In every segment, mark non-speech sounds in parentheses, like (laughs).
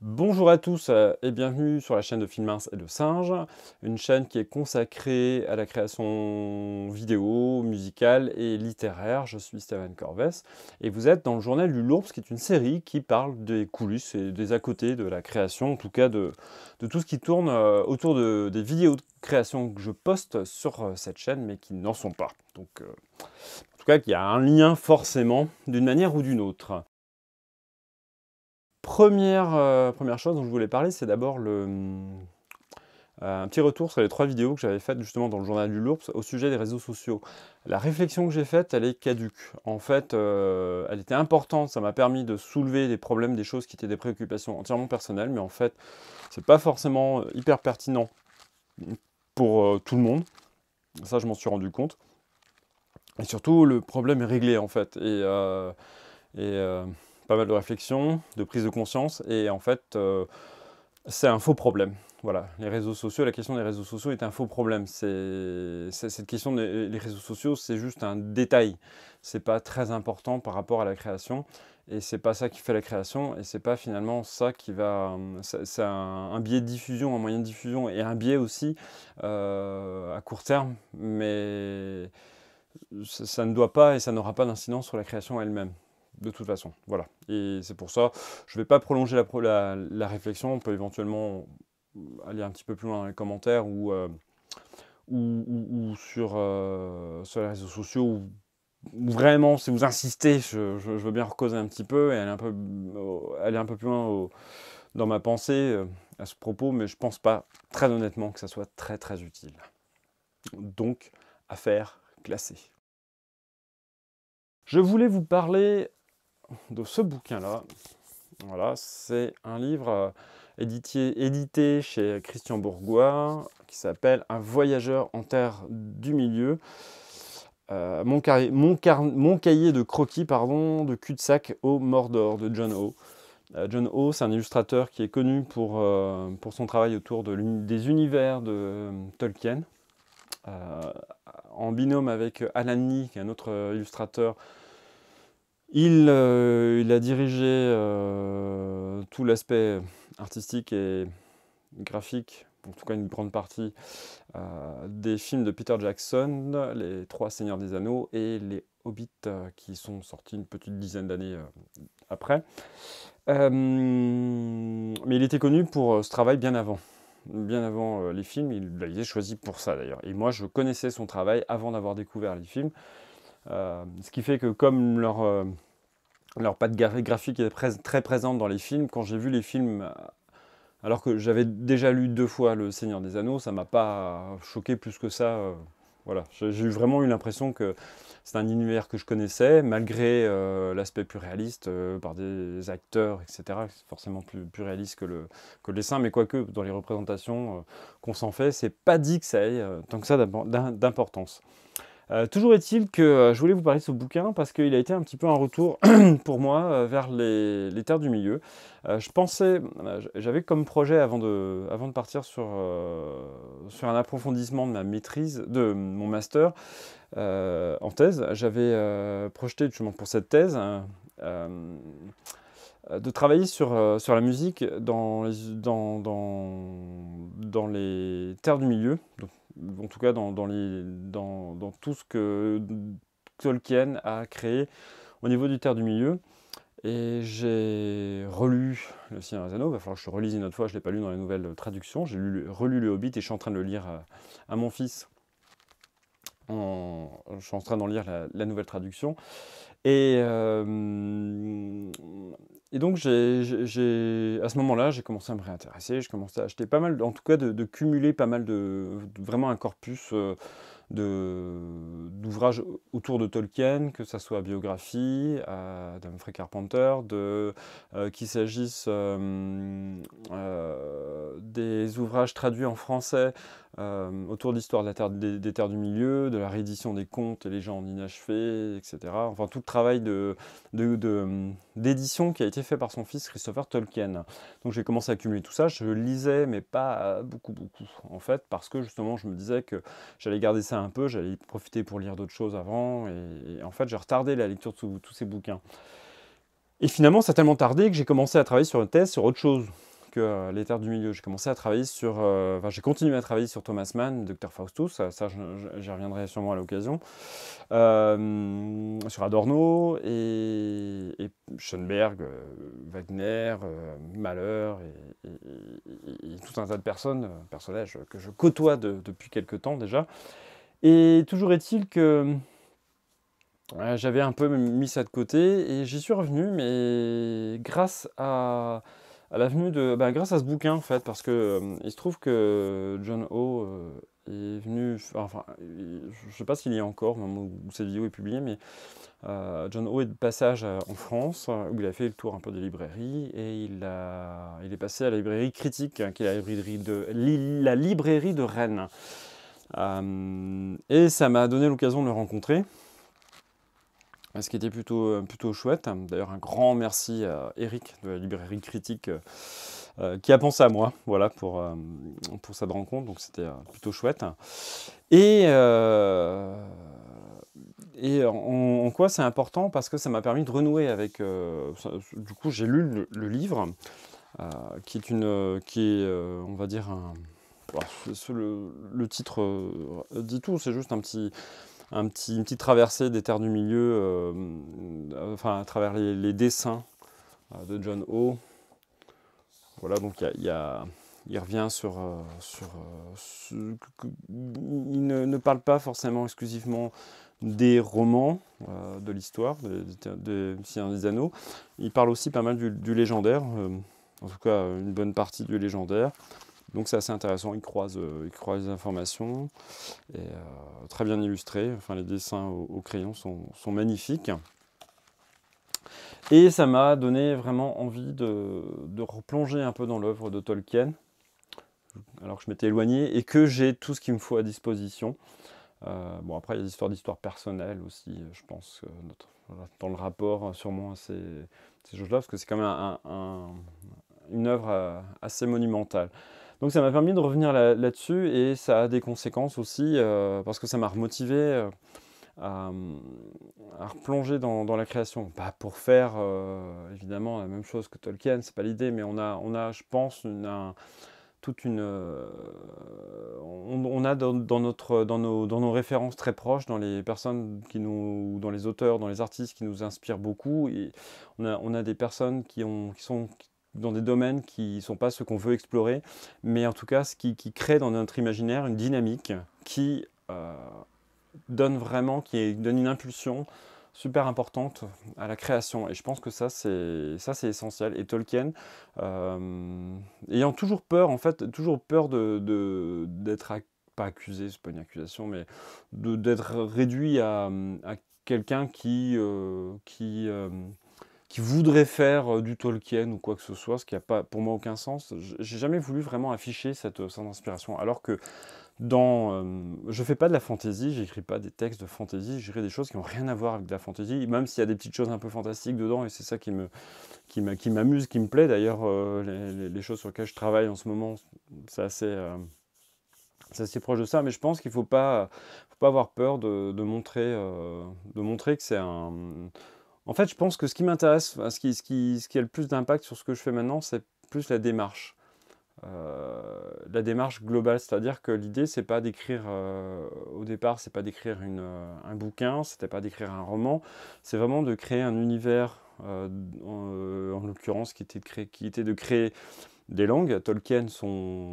Bonjour à tous euh, et bienvenue sur la chaîne de Film et de Singe, une chaîne qui est consacrée à la création vidéo, musicale et littéraire. Je suis Stéphane Corvès et vous êtes dans le journal du Lourdes, qui est une série qui parle des coulisses et des à côté de la création, en tout cas de, tout ce qui tourne euh, autour des vidéos de création que je poste sur euh, cette chaîne mais qui n'en sont pas. Donc, en tout cas, il y a un lien forcément d'une manière ou d'une autre. Première, euh, première chose dont je voulais parler, c'est d'abord le, euh, un petit retour sur les trois vidéos que j'avais faites justement dans le journal du Lourps au sujet des réseaux sociaux. La réflexion que j'ai faite, elle est caduque. En fait, euh, elle était importante, ça m'a permis de soulever des problèmes, des choses qui étaient des préoccupations entièrement personnelles, mais en fait, c'est pas forcément hyper pertinent pour tout le monde. Ça, je m'en suis rendu compte. Et surtout, le problème est réglé en fait. et pas mal de réflexion, de prise de conscience, et en fait, euh, c'est un faux problème. Voilà, les réseaux sociaux, la question des réseaux sociaux est un faux problème. C'est cette question des réseaux sociaux, c'est juste un détail. C'est pas très important par rapport à la création, et c'est pas ça qui fait la création, et c'est pas finalement ça qui va. Euh, c'est un, biais de diffusion, un moyen de diffusion, et un biais aussi euh, à court terme, mais ça ne doit pas et ça n'aura pas d'incidence sur la création elle-même de toute façon. Voilà. Et c'est pour ça, je ne vais pas prolonger la, réflexion. On peut éventuellement aller un petit peu plus loin dans les commentaires ou, euh, euh, sur, les réseaux sociaux. Ou, vraiment, si vous insistez, je, veux bien recauser un petit peu et aller un peu, aller un peu plus loin dans ma pensée euh, à ce propos, mais je ne pense pas, très honnêtement, que ça soit très très utile. Donc, affaire classée. Je voulais vous parler de ce bouquin-là. Voilà, c'est un livre euh, édité, chez Christian Bourgois qui s'appelle Un voyageur en terre du milieu. Euh, mon, cahier de croquis pardon, de cul-de-sac au Mordor de John O. Euh, John O, c'est un illustrateur qui est connu pour, son travail autour de des univers de Tolkien, en binôme avec Alan Lee, qui est un autre illustrateur euh, il, a dirigé euh, tout l'aspect artistique et graphique, en tout cas une grande partie, euh, des films de Peter Jackson, Les Trois Seigneurs des Anneaux et Les Hobbits, qui sont sortis une petite dizaine d'années après. mais il était connu pour ce travail bien avant bien avant les films. Il, l'avait choisi pour ça d'ailleurs. Et moi, je connaissais son travail avant d'avoir découvert les films. Euh, ce qui fait que comme leur, euh, leur patte graphique est très présente dans les films, quand j'ai vu les films euh, alors que j'avais déjà lu deux fois Le Seigneur des Anneaux, ça m'a pas choqué plus que ça. voilà, j'ai vraiment eu l'impression que c'est un univers que je connaissais, malgré l'aspect plus réaliste par des acteurs, etc. C'est forcément plus, réaliste que le, dessin, mais quoique dans les représentations qu'on s'en fait, c'est pas dit que ça ait tant que ça d'importance. Euh, toujours est-il que euh, je voulais vous parler de ce bouquin parce qu'il a été un petit peu un retour (clears throat) pour moi euh, vers les, terres du milieu. je pensais, j'avais comme projet avant de, partir sur, un approfondissement de ma maîtrise, de mon master en thèse, j'avais projeté justement pour cette thèse hein, de travailler sur, la musique dans les, terres du milieu, en tout cas dans, dans, dans, tout ce que Tolkien a créé au niveau du Terre du Milieu. Et j'ai relu Le sien des Anneaux, il va falloir que je le relise une autre fois, je ne l'ai pas lu dans la nouvelle traduction. j'ai relu Le Hobbit et je suis en train de le lire à, mon fils. je suis en train d'en lire la, nouvelle traduction. Et euh, et donc, j'ai, à ce moment-là, j'ai commencé à me réintéresser, j'ai commencé à acheter pas mal, en tout cas de, cumuler pas mal de, vraiment un corpus euh, de, d'ouvrages autour de Tolkien, que ce soit biographie euh, Carpenter, euh, qu'il s'agisse euh, des ouvrages traduits en français autour de l'histoire de terre, des, terres du milieu, de la réédition des contes et légendes inachevées, etc. Enfin, tout le travail de d'édition qui a été fait par son fils Christopher Tolkien. Donc j'ai commencé à accumuler tout ça, je lisais mais pas beaucoup beaucoup en fait parce que justement je me disais que j'allais garder ça un peu, j'allais profiter pour lire d'autres choses avant et, et en fait j'ai retardé la lecture de tous ces bouquins. Et finalement ça a tellement tardé que j'ai commencé à travailler sur une thèse, sur autre chose que euh, Les Terres du Milieu. J'ai commencé à travailler sur. Euh, enfin, j'ai continué à travailler sur Thomas Mann, Dr. Faustus, ça, ça j'y reviendrai sûrement à l'occasion. Euh, sur Adorno et, et Schoenberg, Wagner, malheur et, tout un tas de personnes, personnages que je côtoie depuis quelques temps déjà. Et toujours est-il que j'avais un peu mis ça de côté et j'y suis revenu, mais grâce à à l'avenue de. Bah, grâce à ce bouquin, en fait, parce que euh, il se trouve que John O euh, est venu. Enfin, je ne sais pas s'il y est encore au moment où cette vidéo est publiée, mais euh, John O est de passage en France, où il a fait le tour un peu des librairies, et il, a, il est passé à la librairie Critique, qui est la librairie de, la librairie de Rennes. et ça m'a donné l'occasion de le rencontrer. Bah, ce qui était plutôt, euh, plutôt chouette. D'ailleurs, un grand merci à Eric de la librairie critique euh, euh, qui a pensé à moi voilà, pour, cette rencontre, donc c'était plutôt chouette. Et, en, quoi c'est important Parce que ça m'a permis de renouer avec... du coup, j'ai lu le, livre, qui est, une, qui est on va dire, bah, le titre dit tout, c'est juste un petit, un petit, une petite traversée des terres du milieu, euh, enfin à travers les, dessins euh, de John Ho. Voilà, donc il revient sur, euh, il ne, parle pas forcément exclusivement des romans de l'histoire des de, des Anneaux. Il parle aussi pas mal du, légendaire, en tout cas une bonne partie du légendaire. Donc c'est assez intéressant, il croise, les informations, et, euh, très bien illustré, enfin, les dessins au, crayon sont, magnifiques. Et ça m'a donné vraiment envie de, replonger un peu dans l'œuvre de Tolkien, alors que je m'étais éloigné et que j'ai tout ce qu'il me faut à disposition. Euh, bon, après, il y a des histoires d'histoire personnelle aussi, je pense, euh, dans le rapport sûrement à ces, choses-là, parce que c'est quand même une œuvre assez monumentale. Donc ça m'a permis de revenir là-dessus et ça a des conséquences aussi euh, parce que ça m'a remotivé euh, à, replonger dans, la création. pour faire euh, évidemment la même chose que Tolkien, c'est pas l'idée, mais on a, on a, je pense, une, toute une. On, a dans, notre, dans, nos, dans nos références très proches, dans les personnes qui nous. dans les auteurs, dans les artistes qui nous inspirent beaucoup, et on, a, on a des personnes qui, ont, qui sont dans des domaines qui ne sont pas ceux qu'on veut explorer, mais en tout cas ce qui, crée dans notre imaginaire une dynamique qui euh, donne vraiment, qui donne une impulsion super importante à la création. Et je pense que ça, c'est essentiel. Et Tolkien, euh, ayant toujours peur, en fait, toujours peur de d'être pas accusé, c'est pas une accusation, mais d'être réduit à, quelqu'un qui euh, qui qui voudrait faire euh, du Tolkien ou quoi que ce soit, ce qui n'a pas pour moi aucun sens. J'ai jamais voulu vraiment afficher cette, euh, inspiration, alors que dans, euh, je fais pas de la fantaisie, j'écris pas des textes de fantaisie, j'écris des choses qui n'ont rien à voir avec de la fantaisie, même s'il y a des petites choses un peu fantastiques dedans, et c'est ça qui me qui m'amuse, qui me plaît. D'ailleurs, les, choses sur lesquelles je travaille en ce moment, c'est assez, c'est assez proche de ça, mais je pense qu'il ne faut pas, pas avoir peur de montrer, de montrer que c'est un en fait, je pense que ce qui m'intéresse, ce qui, a le plus d'impact sur ce que je fais maintenant, c'est plus la démarche. Euh, la démarche globale, c'est-à-dire que l'idée c'est pas d'écrire euh, au départ, c'est pas d'écrire euh, un bouquin, c'était pas d'écrire un roman, c'est vraiment de créer un univers, en, l'occurrence qui était, de créer, des langues. Tolkien,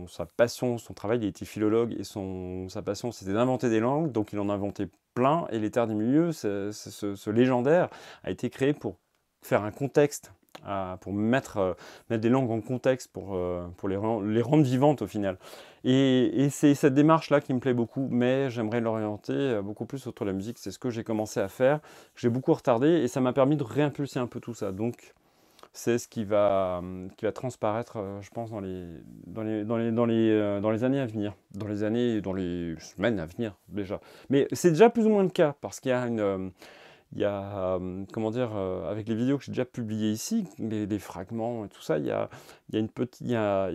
sa passion, son travail, il était philologue et son, sa passion c'était d'inventer des langues, donc il en inventait plein et les terres du milieu, ce, légendaire, a été créé pour faire un contexte euh, pour mettre, euh, mettre, des langues en contexte, pour, euh, pour les, les, rendre vivantes au final. Et, et c'est cette démarche-là qui me plaît beaucoup, mais j'aimerais l'orienter beaucoup plus autour de la musique. C'est ce que j'ai commencé à faire, j'ai beaucoup retardé, et ça m'a permis de réimpulser un peu tout ça. Donc c'est ce qui va, euh, qui va transparaître, euh, je pense, dans les, dans les, dans les, dans les, euh, dans les années à venir, dans les années, dans les semaines à venir déjà. Mais c'est déjà plus ou moins le cas, parce qu'il y a une... il y a, comment dire, avec les vidéos que j'ai déjà publiées ici, les, fragments et tout ça, il y a, il y a une petite,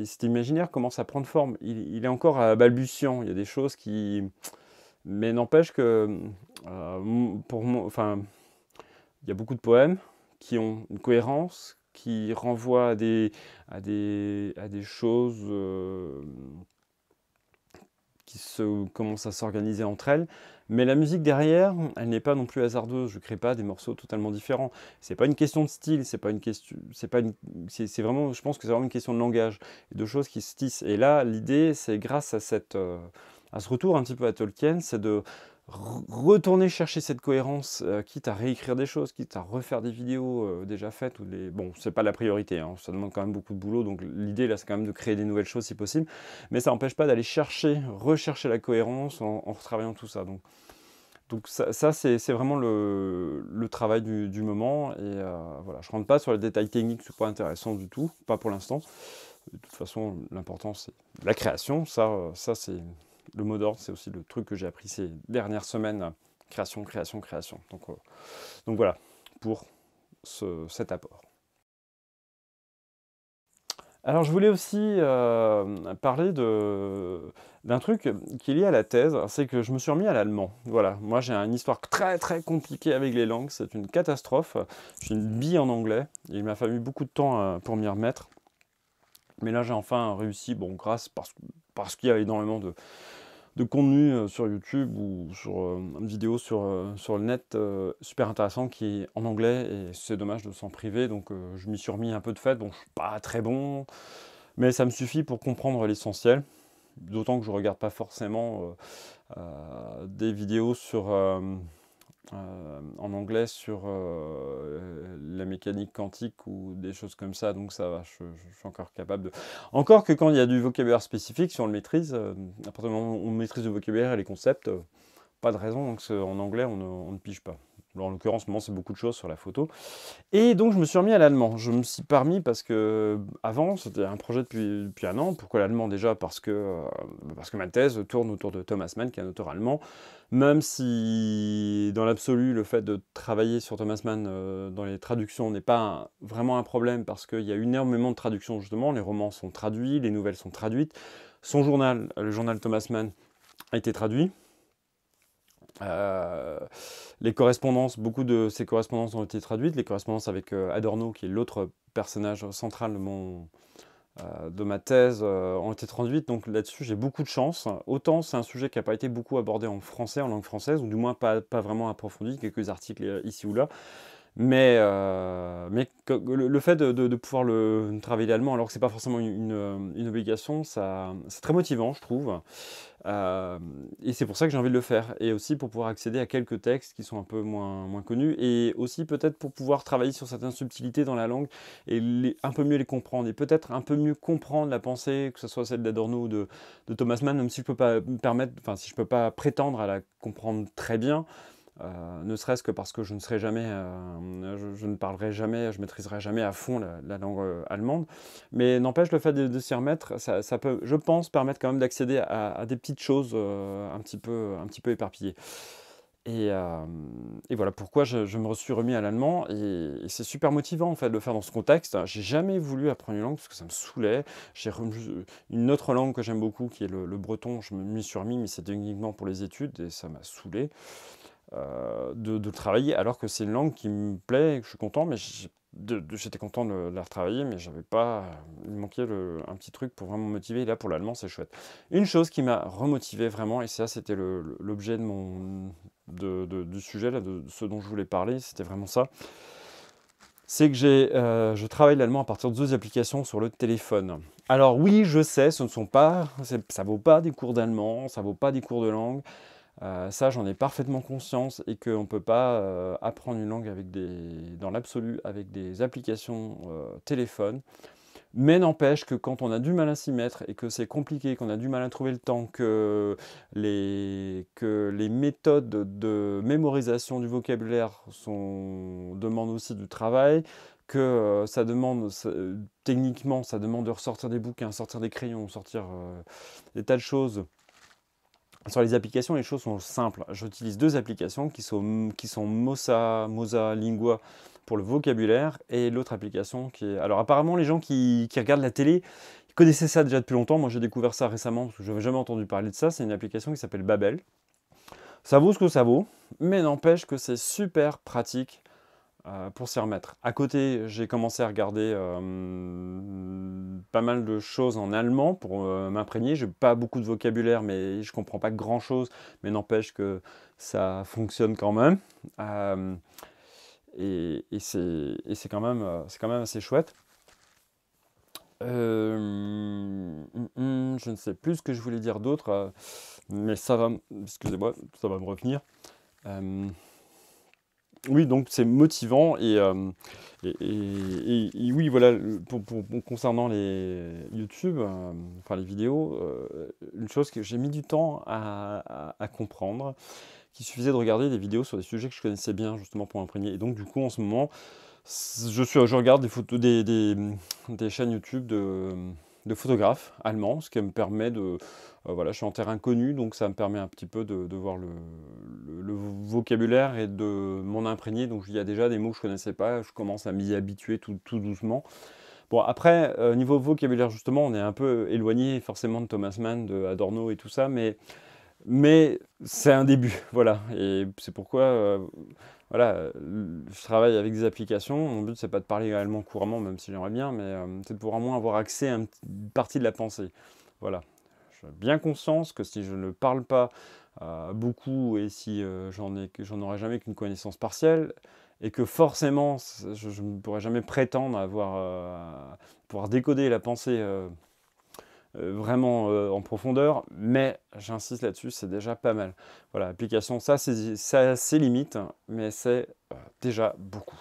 cet imaginaire commence à prendre forme. Il, est encore à balbutiant. Il y a des choses qui, mais n'empêche que, pour moi, enfin, il y a beaucoup de poèmes qui ont une cohérence, qui renvoie à des, à des, à des choses euh, qui se, commencent à s'organiser entre elles. Mais la musique derrière, elle n'est pas non plus hasardeuse. Je crée pas des morceaux totalement différents. C'est pas une question de style, c'est pas une question, c'est pas une, c'est, vraiment, je pense que c'est vraiment une question de langage, de choses qui se tissent. Et là, l'idée, c'est grâce à cette, euh, à ce retour un petit peu à Tolkien, c'est de retourner chercher cette cohérence, euh, quitte à réécrire des choses, quitte à refaire des vidéos euh, déjà faites. Ou des... Bon, c'est pas la priorité, hein. ça demande quand même beaucoup de boulot, donc l'idée là c'est quand même de créer des nouvelles choses si possible, mais ça n'empêche pas d'aller chercher, rechercher la cohérence en, retravaillant tout ça. Donc, donc ça, c'est vraiment le, travail du, moment, et euh, voilà, je rentre pas sur les détails techniques, Ce n'est pas intéressant du tout, pas pour l'instant. De toute façon, l'important c'est la création, ça, ça c'est le mot d'ordre, c'est aussi le truc que j'ai appris ces dernières semaines. Création, création, création. Donc, euh, voilà, pour cet apport. Alors je voulais aussi euh, parler d'un truc qui est lié à la thèse, c'est que je me suis remis à l'allemand. Voilà, moi j'ai une histoire très très compliquée avec les langues, c'est une catastrophe. J'ai une bille en anglais, il m'a fallu beaucoup de temps euh, pour m'y remettre. Mais là j'ai enfin réussi, bon grâce parce qu'il y a énormément de, de contenu euh, sur YouTube ou sur euh, une vidéo sur, euh, sur le net super intéressant qui est en anglais et c'est dommage de s'en priver. Donc je m'y suis remis un peu de fait. Bon, je suis pas très bon, mais ça me suffit pour comprendre l'essentiel. D'autant que je regarde pas forcément des vidéos sur euh, en anglais sur euh, la mécanique quantique ou des choses comme ça, donc ça va, je, suis encore capable de... Encore que quand il y a du vocabulaire spécifique, si on le maîtrise, euh, à partir du moment où on maîtrise le vocabulaire et les concepts, pas de raison donc hein, en anglais on ne pige pas en l'occurrence, moi, c'est beaucoup de choses sur la photo. Et donc, je me suis remis à l'allemand. Je me suis permis parce que, euh, avant, c'était un projet depuis, un an. Pourquoi l'allemand Déjà parce que, euh, parce que ma thèse tourne autour de Thomas Mann, qui est un auteur allemand. Même si, dans l'absolu, le fait de travailler sur Thomas Mann euh, dans les traductions n'est pas vraiment un problème, parce qu'il y a énormément de traductions, justement. Les romans sont traduits, les nouvelles sont traduites. Son journal, le journal Thomas Mann, a été traduit. Euh, les correspondances, beaucoup de ces correspondances ont été traduites, les correspondances avec euh, Adorno, qui est l'autre personnage central de, mon, euh, de ma thèse, ont été traduites, donc là-dessus j'ai beaucoup de chance. Autant c'est un sujet qui n'a pas été beaucoup abordé en français, en langue française, ou du moins pas, pas vraiment approfondi, quelques articles ici ou là. Mais, euh, mais le, fait de, de, pouvoir le travailler l'allemand, alors que ce n'est pas forcément une, une obligation, ça, c'est très motivant, je trouve. Euh, et c'est pour ça que j'ai envie de le faire. Et aussi pour pouvoir accéder à quelques textes qui sont un peu moins, moins connus. Et aussi peut-être pour pouvoir travailler sur certaines subtilités dans la langue et un peu mieux les comprendre. Et peut-être un peu mieux comprendre la pensée, que ce soit celle d'Adorno ou de, de Thomas Mann, même si je ne peux pas me permettre, si je peux pas prétendre à la comprendre très bien. Euh, ne serait-ce que parce que je ne serai jamais, euh, je, ne parlerai jamais, je maîtriserai jamais à fond la, langue euh, allemande. Mais n'empêche, le fait de, s'y remettre, ça, peut, je pense, permettre quand même d'accéder à, des petites choses un, petit peu, éparpillées. Et, voilà pourquoi je, me suis remis à l'allemand. Et, c'est super motivant en fait de le faire dans ce contexte. J'ai jamais voulu apprendre une langue parce que ça me saoulait. J'ai une autre langue que j'aime beaucoup qui est le, le breton. Je me suis remis, mais c'était uniquement pour les études et ça m'a saoulé. Euh, de, le travailler, alors que c'est une langue qui me plaît et que je suis content, mais j'étais content de, la retravailler, mais j'avais pas. Il manquait un petit truc pour vraiment me motiver. Et là, pour l'allemand, c'est chouette. Une chose qui m'a remotivé vraiment, et ça, c'était l'objet de mon. De, du sujet, de, ce dont je voulais parler, c'était vraiment ça c'est que j'ai, euh, je travaille l'allemand à partir de deux applications sur le téléphone. Alors oui, je sais, ce ne sont pas, ça vaut pas des cours d'allemand, ça vaut pas des cours de langue, euh, ça, j'en ai parfaitement conscience et qu'on ne peut pas euh, apprendre une langue avec des, dans l'absolu avec des applications euh, téléphones. téléphone. Mais n'empêche que quand on a du mal à s'y mettre et que c'est compliqué, qu'on a du mal à trouver le temps, que les, méthodes de mémorisation du vocabulaire demandent aussi du travail, que ça demande, techniquement, ça demande de ressortir des bouquins, sortir des crayons, sortir des tas de choses sur les applications, les choses sont simples. J'utilise deux applications qui sont, qui Mosa, Mosa Lingua pour le vocabulaire et l'autre application qui est... Alors apparemment, les gens qui, qui regardent la télé, connaissaient ça déjà depuis longtemps. Moi, j'ai découvert ça récemment parce que je n'avais jamais entendu parler de ça. C'est une application qui s'appelle Babel. Ça vaut ce que ça vaut, mais n'empêche que c'est super pratique euh, pour s'y remettre. À côté, j'ai commencé à regarder euh, pas mal de choses en allemand pour euh, m'imprégner. J'ai pas beaucoup de vocabulaire, mais je comprends pas grand chose. Mais n'empêche que ça fonctionne quand même. et, et c'est quand, même, assez chouette. Hum, hum, je ne sais plus ce que je voulais dire d'autre, mais ça va, excusez-moi, ça va me revenir. Euh, oui, donc c'est motivant et, euh, et, oui, voilà, concernant les YouTube, euh, enfin les vidéos, euh, une chose que j'ai mis du temps à, comprendre, qu'il suffisait de regarder des vidéos sur des sujets que je connaissais bien justement pour imprégner. Et donc du coup, en ce moment, je, suis, je regarde des, des, chaînes YouTube de photographes allemands, ce qui me permet de euh, voilà, je suis en terrain connu, donc ça me permet un petit peu de, voir le, vocabulaire et de m'en imprégner. Donc il y a déjà des mots que je ne connaissais pas, je commence à m'y habituer tout, doucement. Bon, après, euh, niveau vocabulaire, justement, on est un peu éloigné forcément de Thomas Mann, de Adorno et tout ça, mais, mais c'est un début, (laughs) voilà. Et c'est pourquoi, euh, voilà, je travaille avec des applications. Mon but, c'est pas de parler allemand couramment, même si j'aimerais bien, mais c'est pour au moins avoir accès à une partie de la pensée. Voilà, j'ai bien conscience que si je ne parle pas euh, beaucoup et si euh, que j'en aurai jamais qu'une connaissance partielle, et que forcément je, ne pourrai jamais prétendre avoir, euh, pouvoir décoder la pensée vraiment en profondeur, mais j'insiste là-dessus, c'est déjà pas mal. Voilà, application, ça, c'est ses limites, mais c'est déjà beaucoup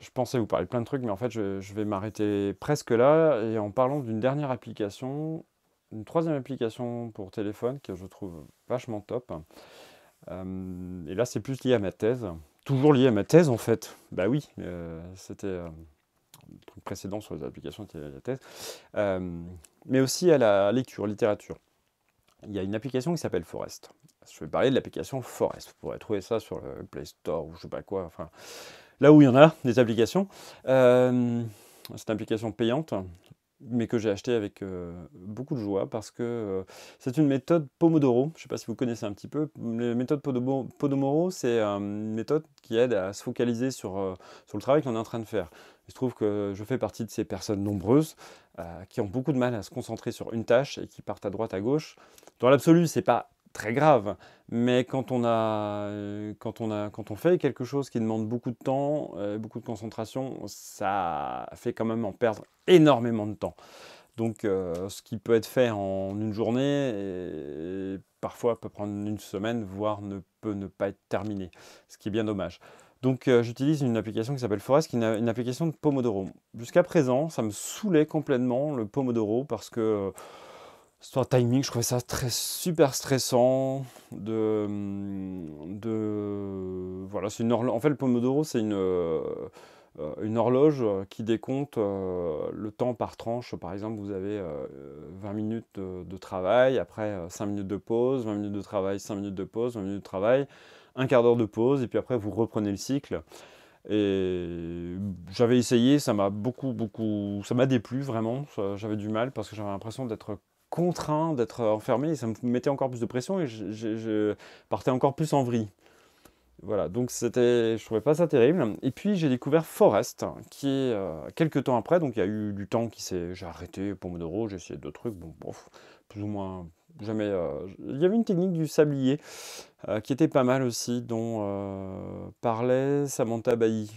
je pensais vous parler plein de trucs, mais en fait, je, vais m'arrêter presque là. Et en parlant d'une dernière application, une troisième application pour téléphone que je trouve vachement top. Euh, et là, c'est plus lié à ma thèse. Toujours lié à ma thèse, en fait. Bah oui, euh, c'était un euh, truc précédent sur les applications qui étaient à la thèse. mais aussi à la lecture, littérature. Il y a une application qui s'appelle Forest. Je vais parler de l'application Forest. Vous pourrez trouver ça sur le Play Store ou je sais pas quoi. Enfin, là où il y en a, des applications. Euh, c'est une application payante, mais que j'ai acheté avec euh, beaucoup de joie parce que euh, c'est une méthode Pomodoro. Je ne sais pas si vous connaissez un petit peu. La méthode Pomodoro, c'est euh, une méthode qui aide à se focaliser sur, sur le travail qu'on est en train de faire. Il se trouve que je fais partie de ces personnes nombreuses qui ont beaucoup de mal à se concentrer sur une tâche et qui partent à droite, à gauche. Dans l'absolu, c'est pas très grave. Mais quand on, a, euh, quand, on a, quand on fait quelque chose qui demande beaucoup de temps, euh, beaucoup de concentration, ça fait quand même en perdre énormément de temps. Donc euh, ce qui peut être fait en une journée, parfois peut prendre une semaine, voire ne peut ne pas être terminé, ce qui est bien dommage. Donc j'utilise une application qui s'appelle Forest, qui est une, application de Pomodoro. Jusqu'à présent, ça me saoulait complètement le Pomodoro parce que... Histoire un timing, je trouvais ça très, super stressant. De, de, voilà, c'est une En fait, le Pomodoro, c'est une, euh, une horloge qui décompte euh, le temps par tranche. Par exemple, vous avez 20 euh, minutes de, travail, après 5 minutes de pause, 20 minutes de travail, 5 minutes de pause, 20 minutes de travail, un quart d'heure de pause, et puis après, vous reprenez le cycle. Et j'avais essayé, ça m'a beaucoup, beaucoup, ça m'a déplu vraiment. J'avais du mal parce que j'avais l'impression d'être contraint d'être enfermé et ça me mettait encore plus de pression et je, partais encore plus en vrille. Voilà, donc c'était, je trouvais pas ça terrible. Et puis j'ai découvert Forest, qui est euh, quelques temps après, donc il y a eu du temps qui s'est, j'ai arrêté Pomodoro, j'ai essayé d'autres trucs, bon, bon, plus ou moins jamais. Euh, il y avait une technique du sablier euh, qui était pas mal aussi, dont parlait Samantha Bailly.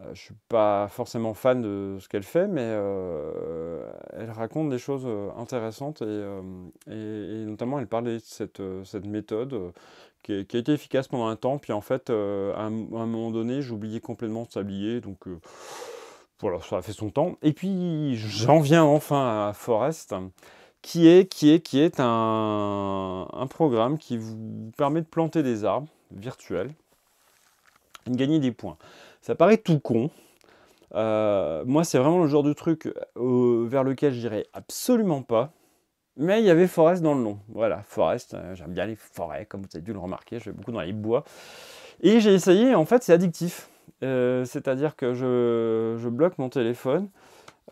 Euh, je ne suis pas forcément fan de ce qu'elle fait, mais euh, elle raconte des choses euh, intéressantes et, notamment elle parlait de cette, méthode qui a, été efficace pendant un temps, puis en fait, à, un, moment donné, j'oubliais complètement de s'habiller, donc voilà, ça a fait son temps. Et puis j'en viens enfin à Forest. Qui est, qui est, qui est un, un programme qui vous permet de planter des arbres virtuels et de gagner des points. Ça paraît tout con. Euh, moi, c'est vraiment le genre de truc euh, vers lequel je j'irai absolument pas. Mais il y avait forest dans le nom. Voilà, forest, euh, j'aime bien les forêts, comme vous avez dû le remarquer, je vais beaucoup dans les bois. Et j'ai essayé, en fait, c'est addictif. C'est-à-dire que je, bloque mon téléphone,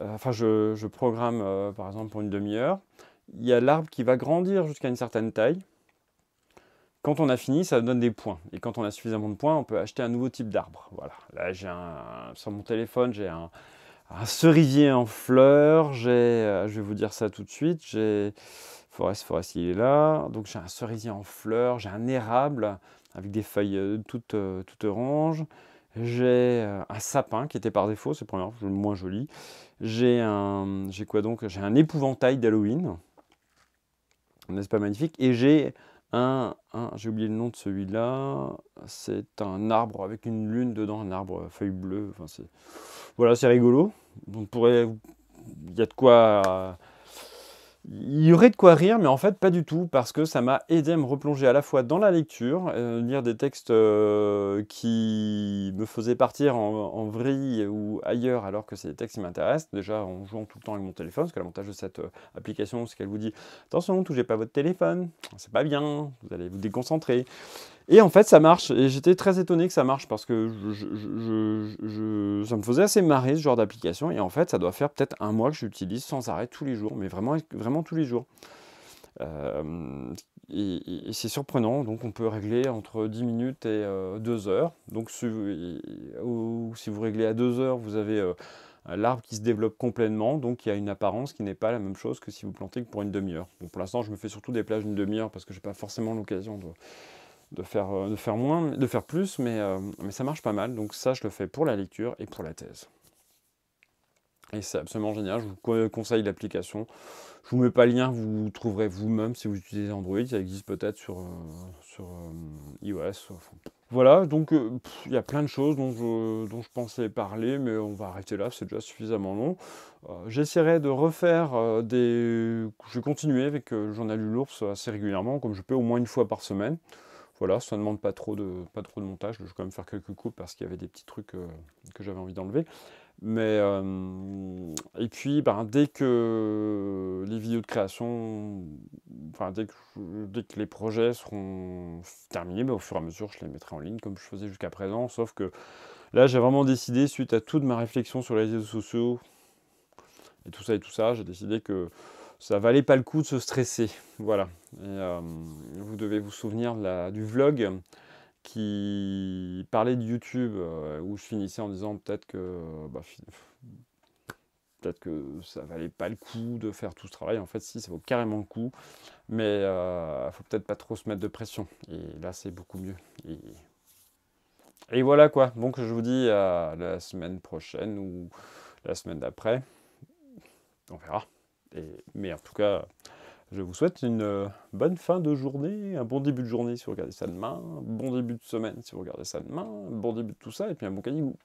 enfin, je programme, par exemple, pour une demi-heure. Il y a l'arbre qui va grandir jusqu'à une certaine taille. Quand on a fini, ça donne des points. Et quand on a suffisamment de points, on peut acheter un nouveau type d'arbre. Voilà. Là, j'ai un, sur mon téléphone, j'ai un, un cerisier en fleurs. J'ai, euh, je vais vous dire ça tout de suite. J'ai Forest, Forest, il est là. Donc j'ai un cerisier en fleurs. J'ai un érable avec des feuilles euh, toutes, euh, toutes oranges. J'ai un sapin qui était par défaut, c'est le moins joli. J'ai un, j'ai quoi donc J'ai un épouvantail d'Halloween. N'est-ce pas magnifique Et j'ai un, j'ai oublié le nom de celui-là. C'est un arbre avec une lune dedans, un arbre feuille feuilles bleues. voilà, c'est rigolo. il y a de quoi il y aurait de quoi rire, mais en fait pas du tout, parce que ça m'a aidé à me replonger à la fois dans la lecture, euh, lire des textes euh, qui me faisaient partir en, vrille ou ailleurs, alors que c'est des textes qui m'intéressent, déjà en jouant tout le temps avec mon téléphone, parce que l'avantage de cette euh, application, c'est qu'elle vous dit « Attention, touchez pas votre téléphone, c'est pas bien, vous allez vous déconcentrer ». Et en fait, ça marche. Et j'étais très étonné que ça marche parce que ça me faisait assez marrer ce genre d'application. Et en fait, ça doit faire peut-être un mois que j'utilise sans arrêt tous les jours, mais vraiment, vraiment tous les jours. Euh, et, c'est surprenant, donc on peut régler entre 10 minutes et 2 euh, heures. Donc si, vous réglez à 2 heures, vous avez euh, l'arbre qui se développe complètement, donc il y a une apparence qui n'est pas la même chose que si vous plantez pour une demi-heure. pour l'instant, je me fais surtout des plages d'une demi-heure parce que je n'ai pas forcément l'occasion de, euh, de faire, moins, de faire plus, euh, mais, ça marche pas mal. Donc ça, je le fais pour la lecture et pour la thèse. Et c'est absolument génial. Je vous conseille l'application. Je vous mets pas le lien, vous trouverez vous-même si vous utilisez Android. Ça existe peut-être sur, euh, iOS. Voilà, donc il y a plein de choses dont je, pensais parler, mais on va arrêter là, c'est déjà suffisamment long. J'essaierai de refaire des... Je vais continuer avec journal l'ours assez régulièrement, comme je peux au moins une fois par semaine. Voilà, ça ne demande pas trop de, montage. Je vais quand même faire quelques coupes parce qu'il y avait des petits trucs euh, que j'avais envie d'enlever. Mais euh, et puis ben, dès que les vidéos de création, enfin dès que, les projets seront terminés, ben, au fur et à mesure je les mettrai en ligne comme je faisais jusqu'à présent. Sauf que là j'ai vraiment décidé, suite à toute ma réflexion sur les réseaux sociaux et tout ça et tout ça, j'ai décidé que ça valait pas le coup de se stresser. Voilà. Euh, vous devez vous souvenir du vlog qui parlait de YouTube, euh, où je finissais en disant peut-être que, bah, peut-être que ça valait pas le coup de faire tout ce travail. En fait, si, ça vaut carrément le coup, mais euh, faut peut-être pas trop se mettre de pression. Et là, c'est beaucoup mieux. Et, voilà quoi. Donc, je vous dis à la semaine prochaine ou la semaine d'après. On verra mais en tout cas, je vous souhaite une euh, bonne fin de journée, un bon début de journée si vous regardez ça demain, bon début de semaine si vous regardez ça demain, bon début de tout ça, et puis un bon canigou.